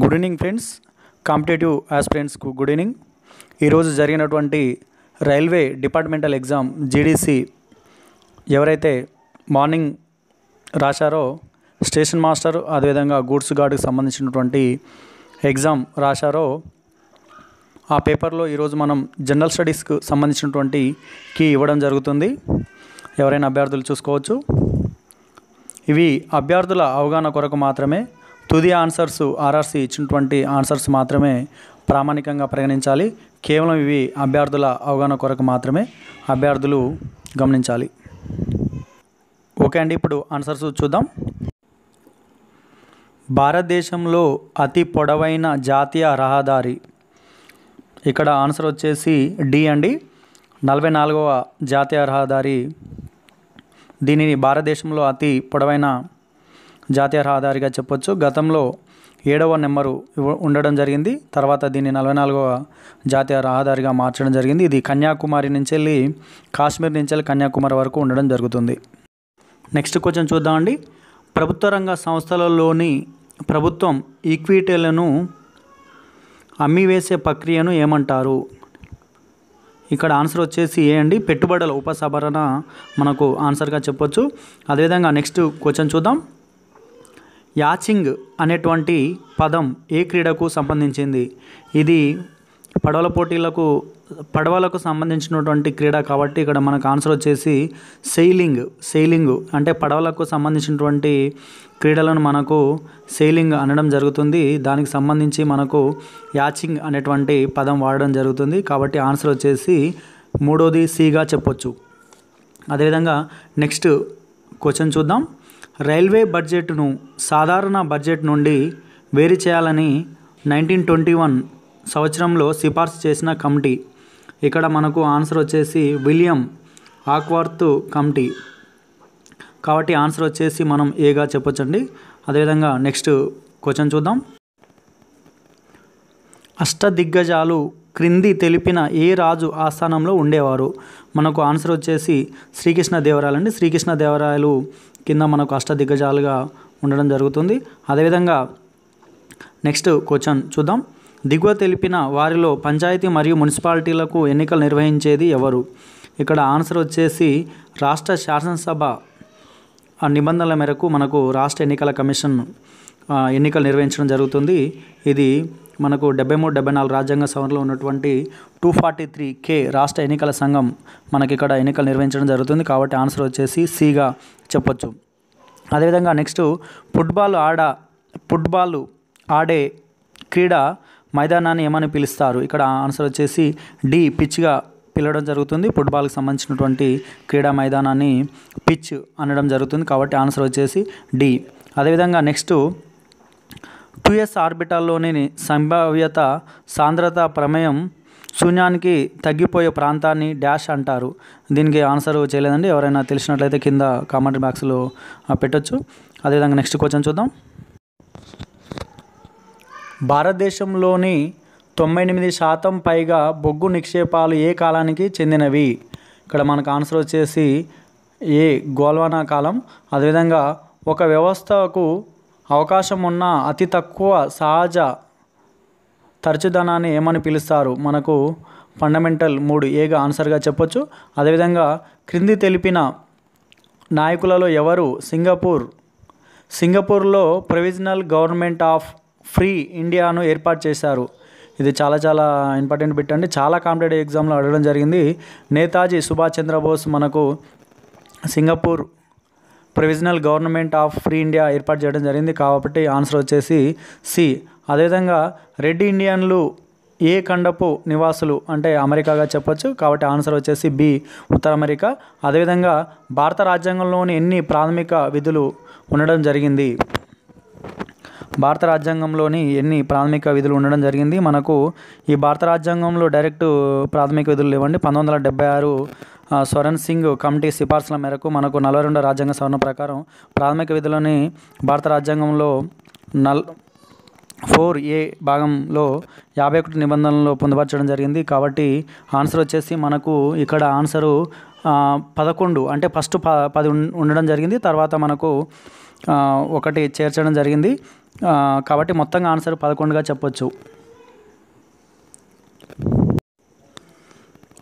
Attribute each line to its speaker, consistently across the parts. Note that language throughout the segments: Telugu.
Speaker 1: గుడ్ ఈవినింగ్ ఫ్రెండ్స్ కాంపిటేటివ్ ఆస్పిరెంట్స్కు గుడ్ ఈవినింగ్ ఈరోజు జరిగినటువంటి రైల్వే డిపార్ట్మెంటల్ ఎగ్జామ్ జీడీసీ ఎవరైతే మార్నింగ్ రాశారో స్టేషన్ మాస్టర్ అదేవిధంగా గూడ్స్ గార్డుకు సంబంధించినటువంటి ఎగ్జామ్ రాశారో ఆ పేపర్లో ఈరోజు మనం జనరల్ స్టడీస్కు సంబంధించినటువంటి కీ ఇవ్వడం జరుగుతుంది ఎవరైనా అభ్యర్థులు చూసుకోవచ్చు ఇవి అభ్యర్థుల అవగాహన కొరకు మాత్రమే తుది ఆన్సర్స్ ఆర్ఆర్సీ ఇచ్చినటువంటి ఆన్సర్స్ మాత్రమే ప్రామాణికంగా పరిగణించాలి కేవలం ఇవి అభ్యర్థుల అవగాహన కొరకు మాత్రమే అభ్యర్థులు గమనించాలి ఓకే అండి ఇప్పుడు ఆన్సర్స్ చూద్దాం భారతదేశంలో అతి పొడవైన జాతీయ రహదారి ఇక్కడ ఆన్సర్ వచ్చేసి డి అండి నలభై నాలుగవ జాతీయ రహదారి దీనిని భారతదేశంలో అతి పొడవైన జాతీయ రహదారిగా చెప్పొచ్చు గతంలో ఏడవ నెంబరు ఉండడం జరిగింది తర్వాత దీన్ని నలభై నాలుగవ జాతీయ రహదారిగా మార్చడం జరిగింది ఇది కన్యాకుమారి నుంచి వెళ్ళి కాశ్మీర్ నుంచి వెళ్ళి కన్యాకుమారి వరకు ఉండడం జరుగుతుంది నెక్స్ట్ క్వశ్చన్ చూద్దామండి ప్రభుత్వ రంగ సంస్థలలోని ప్రభుత్వం ఈక్విటీలను అమ్మివేసే ప్రక్రియను ఏమంటారు ఇక్కడ ఆన్సర్ వచ్చేసి ఏ అండి పెట్టుబడుల ఉపసభరణ మనకు ఆన్సర్గా చెప్పొచ్చు అదేవిధంగా నెక్స్ట్ క్వశ్చన్ చూద్దాం యాచింగ్ అనేటువంటి పదం ఏ క్రీడకు సంబంధించింది ఇది పడవల పోటీలకు పడవలకు సంబంధించినటువంటి క్రీడ కాబట్టి ఇక్కడ మనకు ఆన్సర్ వచ్చేసి సెయిలింగ్ సెయిలింగ్ అంటే పడవలకు సంబంధించినటువంటి క్రీడలను మనకు సెయిలింగ్ అనడం జరుగుతుంది దానికి సంబంధించి మనకు యాచింగ్ అనేటువంటి పదం వాడడం జరుగుతుంది కాబట్టి ఆన్సర్ వచ్చేసి మూడోది సిగా చెప్పొచ్చు అదేవిధంగా నెక్స్ట్ క్వశ్చన్ చూద్దాం రైల్వే బడ్జెట్ను సాధారణ బడ్జెట్ నుండి వేరు చేయాలని నైన్టీన్ ట్వంటీ వన్ సంవత్సరంలో సిఫార్సు చేసిన కమిటీ ఇక్కడ మనకు ఆన్సర్ వచ్చేసి విలియం ఆక్వార్త్ కమిటీ కాబట్టి ఆన్సర్ వచ్చేసి మనం ఏగా చెప్పొచ్చండి అదేవిధంగా నెక్స్ట్ క్వశ్చన్ చూద్దాం అష్టదిగ్గజాలు క్రింది తెలిపిన ఏ రాజు ఆస్థానంలో ఉండేవారు మనకు ఆన్సర్ వచ్చేసి దేవరాయలు అండి దేవరాయలు కింద మనకు అష్టదిగ్గజాలుగా ఉండడం జరుగుతుంది అదేవిధంగా నెక్స్ట్ క్వశ్చన్ చూద్దాం దిగువ తెలిపిన వారిలో పంచాయతీ మరియు మున్సిపాలిటీలకు ఎన్నికలు నిర్వహించేది ఎవరు ఇక్కడ ఆన్సర్ వచ్చేసి రాష్ట్ర శాసనసభ నిబంధనల మేరకు మనకు రాష్ట్ర ఎన్నికల కమిషన్ ఎన్నికలు నిర్వహించడం జరుగుతుంది ఇది మనకు డెబ్బై మూడు డెబ్బై నాలుగు రాజ్యాంగ సవరణలో ఉన్నటువంటి టూ ఫార్టీ త్రీ కే రాష్ట్ర ఎన్నికల సంఘం మనకి ఇక్కడ ఎన్నికలు నిర్వహించడం జరుగుతుంది కాబట్టి ఆన్సర్ వచ్చేసి సిగా చెప్పొచ్చు అదేవిధంగా నెక్స్ట్ ఫుట్బాల్ ఆడ ఫుట్బాల్ ఆడే క్రీడ మైదానాన్ని ఏమని పిలుస్తారు ఇక్కడ ఆన్సర్ వచ్చేసి డి పిచ్గా పిలవడం జరుగుతుంది ఫుట్బాల్కి సంబంధించినటువంటి క్రీడా మైదానాన్ని పిచ్ అనడం జరుగుతుంది కాబట్టి ఆన్సర్ వచ్చేసి డి అదేవిధంగా నెక్స్ట్ టూఎస్ ఆర్బిటాల్లోని సంభావ్యత సాంద్రత ప్రమేయం శూన్యానికి తగ్గిపోయే ప్రాంతాన్ని డాష్ అంటారు దీనికి ఆన్సర్ చేయలేదండి ఎవరైనా తెలిసినట్లయితే కింద కామెంట్ బాక్స్లో పెట్టొచ్చు అదేవిధంగా నెక్స్ట్ క్వశ్చన్ చూద్దాం భారతదేశంలోని తొంభై ఎనిమిది శాతం పైగా బొగ్గు నిక్షేపాలు ఏ కాలానికి చెందినవి ఇక్కడ మనకు ఆన్సర్ వచ్చేసి ఏ గోల్వానా కాలం అదేవిధంగా ఒక వ్యవస్థకు అవకాశం ఉన్న అతి తక్కువ సహజ తరచుదనాన్ని ఏమని పిలుస్తారు మనకు ఫండమెంటల్ మూడు ఏగా ఆన్సర్గా చెప్పొచ్చు అదేవిధంగా క్రింది తెలిపిన నాయకులలో ఎవరు సింగపూర్ సింగపూర్లో ప్రొవిజనల్ గవర్నమెంట్ ఆఫ్ ఫ్రీ ఇండియాను ఏర్పాటు చేశారు ఇది చాలా చాలా ఇంపార్టెంట్ బిట్ అండి చాలా కాంపిటేటివ్ ఎగ్జామ్లో అడగడం జరిగింది నేతాజీ సుభాష్ చంద్రబోస్ మనకు Singapore provisional government of free India ఏర్పాటు చేయడం జరిగింది కాబట్టి ఆన్సర్ వచ్చేసి సి అదేవిధంగా రెడ్ ఇండియన్లు ఏ ఖండపు నివాసులు అంటే అమెరికాగా చెప్పొచ్చు కాబట్టి ఆన్సర్ వచ్చేసి బి ఉత్తర అమెరికా అదేవిధంగా భారత రాజ్యాంగంలోని ఎన్ని ప్రాథమిక విధులు ఉండడం జరిగింది భారత రాజ్యాంగంలోని ఎన్ని ప్రాథమిక విధులు ఉండడం జరిగింది మనకు ఈ భారత రాజ్యాంగంలో డైరెక్ట్ ప్రాథమిక విధులు లేవండి పంతొమ్మిది వందల డెబ్బై ఆరు స్వరణ్ సింగ్ కమిటీ సిఫార్సుల మేరకు మనకు నలభై రెండో రాజ్యాంగ సవరణ ప్రకారం ప్రాథమిక విధులని భారత రాజ్యాంగంలో నల్ ఫోర్ ఏ భాగంలో యాభై ఒకటి నిబంధనలు పొందుపరచడం జరిగింది కాబట్టి ఆన్సర్ వచ్చేసి మనకు ఇక్కడ ఆన్సరు పదకొండు అంటే ఫస్ట్ ప పది ఉండడం జరిగింది తర్వాత మనకు ఒకటి చేర్చడం జరిగింది కాబట్టి మొత్తంగా ఆన్సర్ పదకొండుగా చెప్పొచ్చు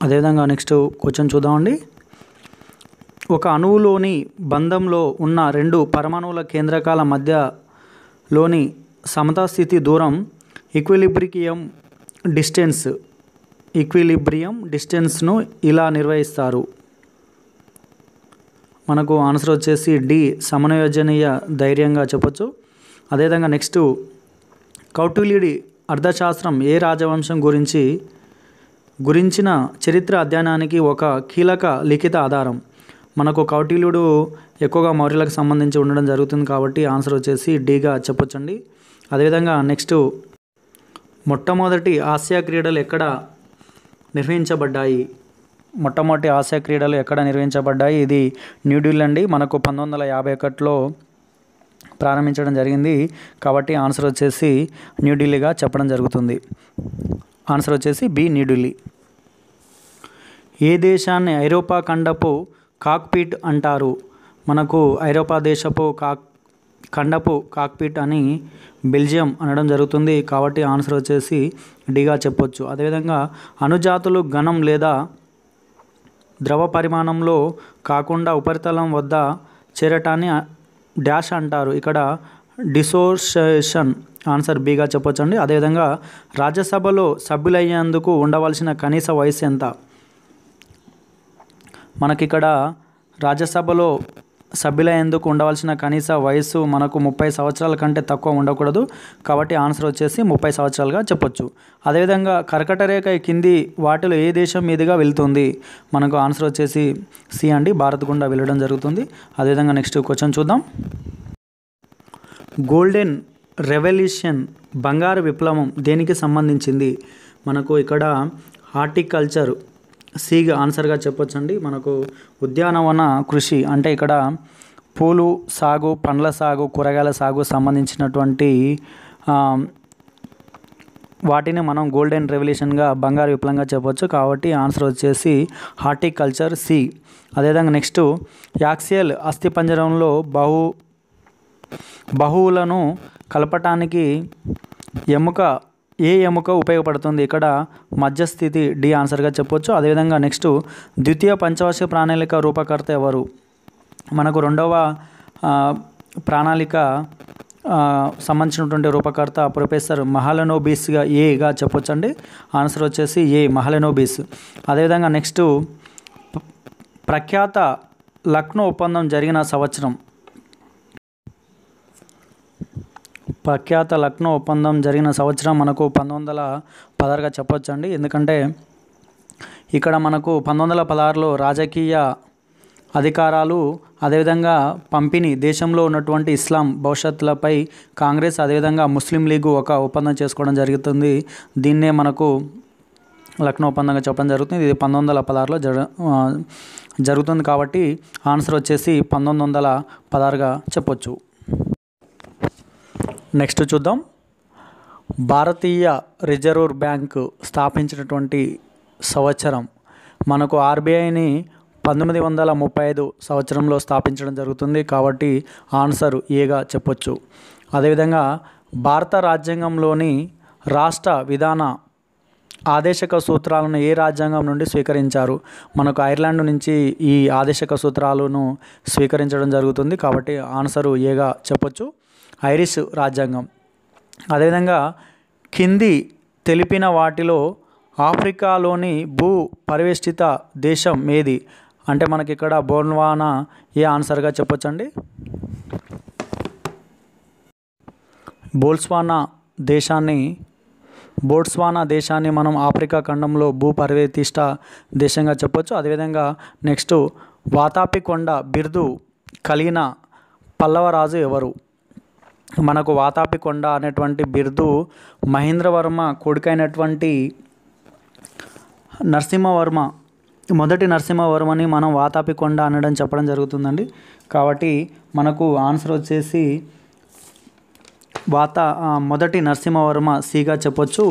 Speaker 1: అదేవిధంగా నెక్స్ట్ క్వశ్చన్ చూద్దామండి ఒక అణువులోని బంధంలో ఉన్న రెండు పరమాణువుల కేంద్రకాల మధ్యలోని సమతాస్థితి దూరం ఈక్విలిబ్రికియం డిస్టెన్స్ ఈక్విలిబ్రియం డిస్టెన్స్ను ఇలా నిర్వహిస్తారు మనకు ఆన్సర్ వచ్చేసి డి సమన్వయోజనీయ ధైర్యంగా చెప్పొచ్చు అదేవిధంగా నెక్స్ట్ కౌటిల్యుడి అర్థశాస్త్రం ఏ రాజవంశం గురించి గురించిన చరిత్ర అధ్యయనానికి ఒక కీలక లిఖిత ఆధారం మనకు కౌటిల్యుడు ఎక్కువగా మౌర్యులకు సంబంధించి ఉండడం జరుగుతుంది కాబట్టి ఆన్సర్ వచ్చేసి డీగా చెప్పొచ్చండి అదేవిధంగా నెక్స్ట్ మొట్టమొదటి ఆసియా క్రీడలు ఎక్కడ నిర్వహించబడ్డాయి మొట్టమొదటి ఆసియా క్రీడలు ఎక్కడ నిర్వహించబడ్డాయి ఇది న్యూఢిల్లీ అండి మనకు పంతొమ్మిది వందల యాభై ఒకటిలో ప్రారంభించడం జరిగింది కాబట్టి ఆన్సర్ వచ్చేసి న్యూఢిల్లీగా చెప్పడం జరుగుతుంది ఆన్సర్ వచ్చేసి బి నిడులి ఏ దేశాన్ని ఐరోపా ఖండపు కాక్పీట్ అంటారు మనకు ఐరోపా దేశపు కాక్ ఖండపు కాక్పీట్ అని బెల్జియం అనడం జరుగుతుంది కాబట్టి ఆన్సర్ వచ్చేసి డిగా చెప్పొచ్చు అదేవిధంగా అనుజాతులు ఘనం లేదా ద్రవ పరిమాణంలో కాకుండా ఉపరితలం వద్ద చేరటాన్ని డ్యాష్ అంటారు ఇక్కడ డిసోసియేషన్ ఆన్సర్ బీగా చెప్పొచ్చండి అదేవిధంగా రాజ్యసభలో సభ్యులయ్యేందుకు ఉండవలసిన కనీస వయసు ఎంత మనకిక్కడ రాజ్యసభలో సభ్యులయ్యేందుకు ఉండవలసిన కనీస వయసు మనకు ముప్పై సంవత్సరాల కంటే తక్కువ ఉండకూడదు కాబట్టి ఆన్సర్ వచ్చేసి ముప్పై సంవత్సరాలుగా చెప్పొచ్చు అదేవిధంగా కర్కట రేఖ కింది వాటిలో ఏ దేశం మీదుగా వెళ్తుంది మనకు ఆన్సర్ వచ్చేసి సి అండి భారత్ గుండా వెళ్ళడం జరుగుతుంది అదేవిధంగా నెక్స్ట్ క్వశ్చన్ చూద్దాం గోల్డెన్ రెవల్యూషన్ బంగారు విప్లవం దేనికి సంబంధించింది మనకు ఇక్కడ హార్టికల్చర్ సిగా ఆన్సర్గా చెప్పొచ్చండి మనకు ఉద్యానవన కృషి అంటే ఇక్కడ పూలు సాగు పండ్ల సాగు కూరగాయల సాగు సంబంధించినటువంటి వాటిని మనం గోల్డెన్ రెవల్యూషన్గా బంగారు విప్లవంగా చెప్పవచ్చు కాబట్టి ఆన్సర్ వచ్చేసి హార్టికల్చర్ సి అదేవిధంగా నెక్స్ట్ యాక్సియల్ అస్థిపంజరంలో బహు బహువులను కలపటానికి ఎముక ఏ ఎముక ఉపయోగపడుతుంది ఇక్కడ మధ్యస్థితి డి ఆన్సర్గా చెప్పవచ్చు అదేవిధంగా నెక్స్ట్ ద్వితీయ పంచవర్ష ప్రణాళిక రూపకర్త ఎవరు మనకు రెండవ ప్రణాళిక సంబంధించినటువంటి రూపకర్త ప్రొఫెసర్ మహలనోబీస్గా ఏగా చెప్పొచ్చండి ఆన్సర్ వచ్చేసి ఏ మహలనోబీస్ అదేవిధంగా నెక్స్ట్ ప్రఖ్యాత లక్నో ఒప్పందం జరిగిన సంవత్సరం ప్రఖ్యాత లక్నో ఒప్పందం జరిగిన సంవత్సరం మనకు పంతొమ్మిది వందల పదహారుగా చెప్పొచ్చండి ఎందుకంటే ఇక్కడ మనకు పంతొమ్మిది వందల పదహారులో రాజకీయ అధికారాలు అదేవిధంగా పంపిణీ దేశంలో ఉన్నటువంటి ఇస్లాం భవిష్యత్తులపై కాంగ్రెస్ అదేవిధంగా ముస్లిం లీగ్ ఒక ఒప్పందం చేసుకోవడం జరుగుతుంది దీన్నే మనకు లక్నో ఒప్పందంగా చెప్పడం జరుగుతుంది ఇది పంతొమ్మిది వందల పదహారులో జర జరుగుతుంది కాబట్టి ఆన్సర్ వచ్చేసి పంతొమ్మిది వందల పదహారుగా చెప్పొచ్చు నెక్స్ట్ చూద్దాం భారతీయ రిజర్వ్ బ్యాంకు స్థాపించినటువంటి సంవత్సరం మనకు ఆర్బీఐని పంతొమ్మిది వందల ముప్పై ఐదు సంవత్సరంలో స్థాపించడం జరుగుతుంది కాబట్టి ఆన్సర్ ఏగా చెప్పొచ్చు అదేవిధంగా భారత రాజ్యాంగంలోని రాష్ట్ర విధాన ఆదేశక సూత్రాలను ఏ రాజ్యాంగం నుండి స్వీకరించారు మనకు ఐర్లాండ్ నుంచి ఈ ఆదేశక సూత్రాలను స్వీకరించడం జరుగుతుంది కాబట్టి ఆన్సరు ఏగా చెప్పొచ్చు ఐరిష్ రాజ్యాంగం అదేవిధంగా కింది తెలిపిన వాటిలో ఆఫ్రికాలోని భూ పరివేష్టిత దేశం ఏది అంటే మనకి ఇక్కడ బోర్న్వానా ఏ ఆన్సర్గా చెప్పొచ్చండి బోల్స్వానా దేశాన్ని బోట్స్వానా దేశాన్ని మనం ఆఫ్రికా ఖండంలో భూ పరివేతిష్ట దేశంగా చెప్పొచ్చు అదేవిధంగా నెక్స్ట్ వాతాపికొండ బిర్దు కలిగిన పల్లవరాజు ఎవరు మనకు వాతాపికొండ అనేటువంటి బిరుదు మహేంద్రవర్మ కొడుకైనటువంటి నరసింహవర్మ మొదటి నరసింహవర్మని మనం వాతాపికొండ అనడం చెప్పడం జరుగుతుందండి కాబట్టి మనకు ఆన్సర్ వచ్చేసి వాత మొదటి నరసింహవర్మ సిగా చెప్పొచ్చు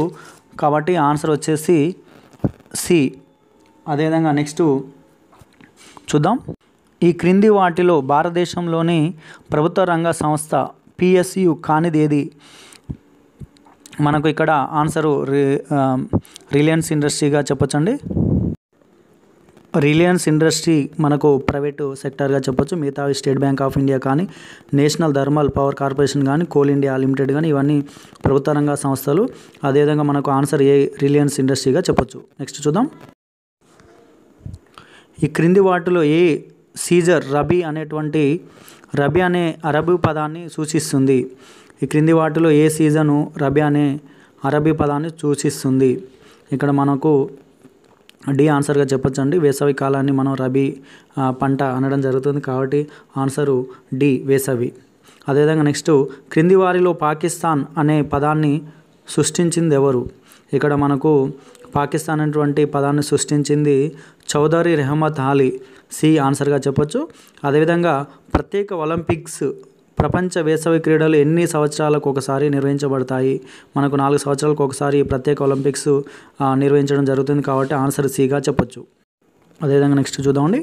Speaker 1: కాబట్టి ఆన్సర్ వచ్చేసి సి అదేవిధంగా నెక్స్ట్ చూద్దాం ఈ క్రింది వాటిలో భారతదేశంలోని ప్రభుత్వ రంగ సంస్థ పిఎస్యు కానిది ఏది మనకు ఇక్కడ ఆన్సరు రిలయన్స్ ఇండస్ట్రీగా చెప్పొచ్చండి రిలయన్స్ ఇండస్ట్రీ మనకు ప్రైవేటు సెక్టార్గా చెప్పొచ్చు మిగతావి స్టేట్ బ్యాంక్ ఆఫ్ ఇండియా కానీ నేషనల్ థర్మల్ పవర్ కార్పొరేషన్ కానీ కోల్ ఇండియా లిమిటెడ్ కానీ ఇవన్నీ ప్రభుత్వ రంగ సంస్థలు అదేవిధంగా మనకు ఆన్సర్ ఏ రిలయన్స్ ఇండస్ట్రీగా చెప్పొచ్చు నెక్స్ట్ చూద్దాం ఈ క్రింది వాటిలో ఏ సీజర్ రబీ అనేటువంటి రబీ అనే అరబీ పదాన్ని సూచిస్తుంది ఈ క్రింది వాటిలో ఏ సీజను రబీ అనే అరబీ పదాన్ని సూచిస్తుంది ఇక్కడ మనకు డి ఆన్సర్గా చెప్పొచ్చండి వేసవి కాలాన్ని మనం రబీ పంట అనడం జరుగుతుంది కాబట్టి ఆన్సరు డి వేసవి అదేవిధంగా నెక్స్ట్ క్రింది వారిలో పాకిస్తాన్ అనే పదాన్ని సృష్టించింది ఎవరు ఇక్కడ మనకు పాకిస్తాన్ అనేటువంటి పదాన్ని సృష్టించింది చౌదరి రెహమత్ అలీ సి ఆన్సర్గా చెప్పొచ్చు అదేవిధంగా ప్రత్యేక ఒలింపిక్స్ ప్రపంచ వేసవి క్రీడలు ఎన్ని సంవత్సరాలకు ఒకసారి నిర్వహించబడతాయి మనకు నాలుగు సంవత్సరాలకు ఒకసారి ప్రత్యేక ఒలింపిక్స్ నిర్వహించడం జరుగుతుంది కాబట్టి ఆన్సర్ సిగా చెప్పొచ్చు అదేవిధంగా నెక్స్ట్ చూద్దామండి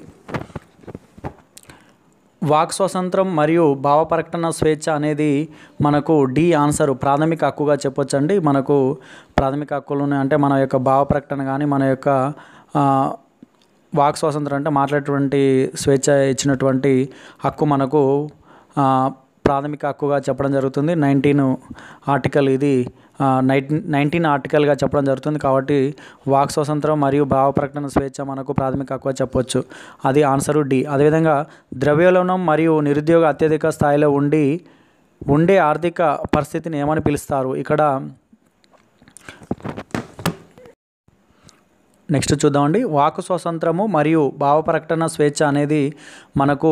Speaker 1: వాక్ స్వాతంత్రం మరియు భావ ప్రకటన స్వేచ్ఛ అనేది మనకు డి ఆన్సర్ ప్రాథమిక హక్కుగా చెప్పొచ్చండి మనకు ప్రాథమిక హక్కులు అంటే మన యొక్క భావ ప్రకటన కానీ మన యొక్క వాక్ స్వాతంత్రం అంటే మాట్లాడేటువంటి స్వేచ్ఛ ఇచ్చినటువంటి హక్కు మనకు ప్రాథమిక హక్కుగా చెప్పడం జరుగుతుంది నైన్టీన్ ఆర్టికల్ ఇది నైన్ నైన్టీన్ ఆర్టికల్గా చెప్పడం జరుగుతుంది కాబట్టి వాక్ స్వతంత్రం మరియు భావ ప్రకటన స్వేచ్ఛ మనకు ప్రాథమిక హక్కుగా చెప్పవచ్చు అది ఆన్సర్ డి అదేవిధంగా ద్రవ్యోలనం మరియు నిరుద్యోగ అత్యధిక స్థాయిలో ఉండి ఉండే ఆర్థిక పరిస్థితిని ఏమని పిలుస్తారు ఇక్కడ నెక్స్ట్ చూద్దామండి వాక్ స్వతంత్రము మరియు భావ ప్రకటన స్వేచ్ఛ అనేది మనకు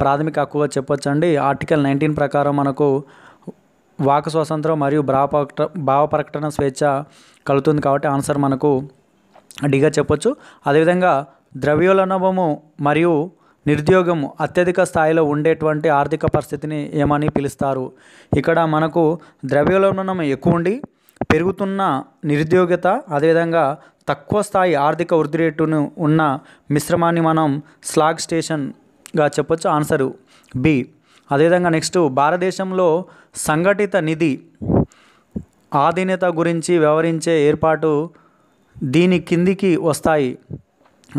Speaker 1: ప్రాథమిక హక్కుగా చెప్పొచ్చండి ఆర్టికల్ నైన్టీన్ ప్రకారం మనకు వాక్ స్వాతంత్రం మరియు భావ ప్రకట భావ ప్రకటన స్వేచ్ఛ కలుగుతుంది కాబట్టి ఆన్సర్ మనకు డిగా చెప్పొచ్చు అదేవిధంగా ద్రవ్యోల్బణము మరియు నిరుద్యోగము అత్యధిక స్థాయిలో ఉండేటువంటి ఆర్థిక పరిస్థితిని ఏమని పిలుస్తారు ఇక్కడ మనకు ద్రవ్యోల్బణం ఎక్కువ ఉండి పెరుగుతున్న నిరుద్యోగత అదేవిధంగా తక్కువ స్థాయి ఆర్థిక వృద్ధి రేటును ఉన్న మిశ్రమాన్ని మనం స్లాగ్ స్టేషన్గా చెప్పొచ్చు ఆన్సరు బి అదేవిధంగా నెక్స్ట్ భారతదేశంలో సంఘటిత నిధి ఆధీనత గురించి వివరించే ఏర్పాటు దీని కిందికి వస్తాయి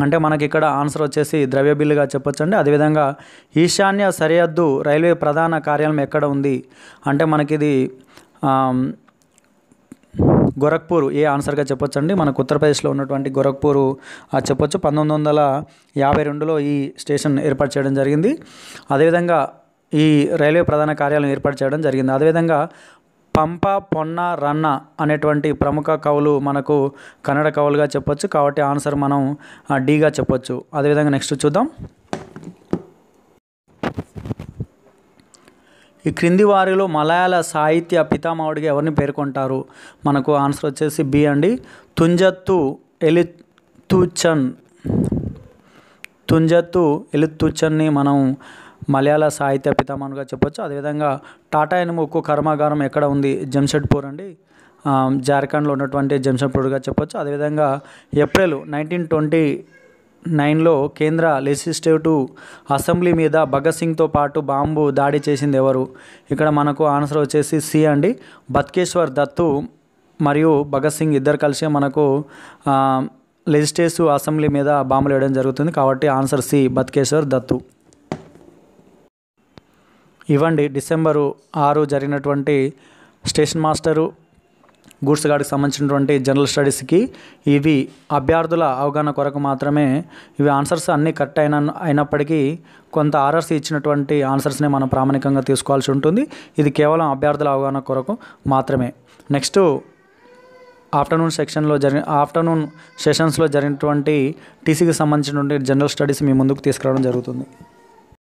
Speaker 1: అంటే మనకి ఇక్కడ ఆన్సర్ వచ్చేసి ద్రవ్య బిల్లుగా చెప్పొచ్చండి అదేవిధంగా ఈశాన్య సరిహద్దు రైల్వే ప్రధాన కార్యాలయం ఎక్కడ ఉంది అంటే మనకి ఇది గోరఖ్పూర్ ఏ ఆన్సర్గా చెప్పొచ్చండి మనకు ఉత్తరప్రదేశ్లో ఉన్నటువంటి గోరఖ్పూర్ చెప్పొచ్చు పంతొమ్మిది వందల యాభై రెండులో ఈ స్టేషన్ ఏర్పాటు చేయడం జరిగింది అదేవిధంగా ఈ రైల్వే ప్రధాన కార్యాలయం ఏర్పాటు చేయడం జరిగింది అదేవిధంగా పంప పొన్న రన్న అనేటువంటి ప్రముఖ కవులు మనకు కన్నడ కవులుగా చెప్పొచ్చు కాబట్టి ఆన్సర్ మనం డీగా చెప్పొచ్చు అదేవిధంగా నెక్స్ట్ చూద్దాం ఈ క్రింది వారిలో మలయాళ సాహిత్య పితామహుడిగా ఎవరిని పేర్కొంటారు మనకు ఆన్సర్ వచ్చేసి బి అండి తుంజత్తు ఎలితూచన్ తుంజత్తు ఎలితూచన్ని మనం మలయాళ సాహిత్య పితామహనుగా చెప్పొచ్చు అదేవిధంగా టాటా ఇనుము ఉక్కు కర్మాగారం ఎక్కడ ఉంది జంషెడ్పూర్ అండి జార్ఖండ్లో ఉన్నటువంటి జంషెడ్పూర్గా చెప్పొచ్చు అదేవిధంగా ఏప్రిల్ నైన్టీన్ ట్వంటీ నైన్లో కేంద్ర లెజిస్లేటివ్ అసెంబ్లీ మీద భగత్ సింగ్తో పాటు బాంబు దాడి చేసింది ఎవరు ఇక్కడ మనకు ఆన్సర్ వచ్చేసి సి అండి బత్కేశ్వర్ దత్తు మరియు భగత్ సింగ్ ఇద్దరు కలిసి మనకు లెజిస్లేటివ్ అసెంబ్లీ మీద బాంబులు వేయడం జరుగుతుంది కాబట్టి ఆన్సర్ సి బత్కేశ్వర్ దత్తు ఇవ్వండి డిసెంబరు ఆరు జరిగినటువంటి స్టేషన్ మాస్టరు గూడ్స్ గార్డ్కి సంబంధించినటువంటి జనరల్ స్టడీస్కి ఇవి అభ్యర్థుల అవగాహన కొరకు మాత్రమే ఇవి ఆన్సర్స్ అన్నీ కరెక్ట్ అయిన అయినప్పటికీ కొంత ఆర్ఆర్స్ ఇచ్చినటువంటి ఆన్సర్స్ని మనం ప్రామాణికంగా తీసుకోవాల్సి ఉంటుంది ఇది కేవలం అభ్యర్థుల అవగాహన కొరకు మాత్రమే నెక్స్ట్ ఆఫ్టర్నూన్ సెక్షన్లో జరిగి ఆఫ్టర్నూన్ సెషన్స్లో జరిగినటువంటి టీసీకి సంబంధించినటువంటి జనరల్ స్టడీస్ మీ ముందుకు తీసుకురావడం జరుగుతుంది